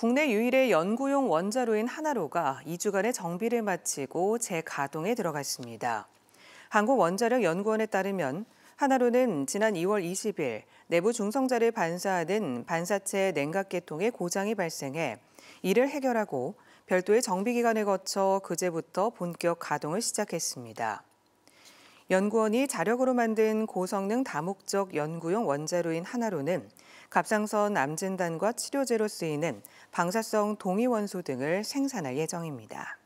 국내 유일의 연구용 원자로인 하나로가 2주간의 정비를 마치고 재가동에 들어갔습니다. 한국원자력연구원에 따르면 하나로는 지난 2월 20일 내부 중성자를 반사하는 반사체 냉각계통에 고장이 발생해 이를 해결하고 별도의 정비기간을 거쳐 그제부터 본격 가동을 시작했습니다. 연구원이 자력으로 만든 고성능 다목적 연구용 원자로인 하나로는 갑상선 암 진단과 치료제로 쓰이는 방사성 동위원소 등을 생산할 예정입니다.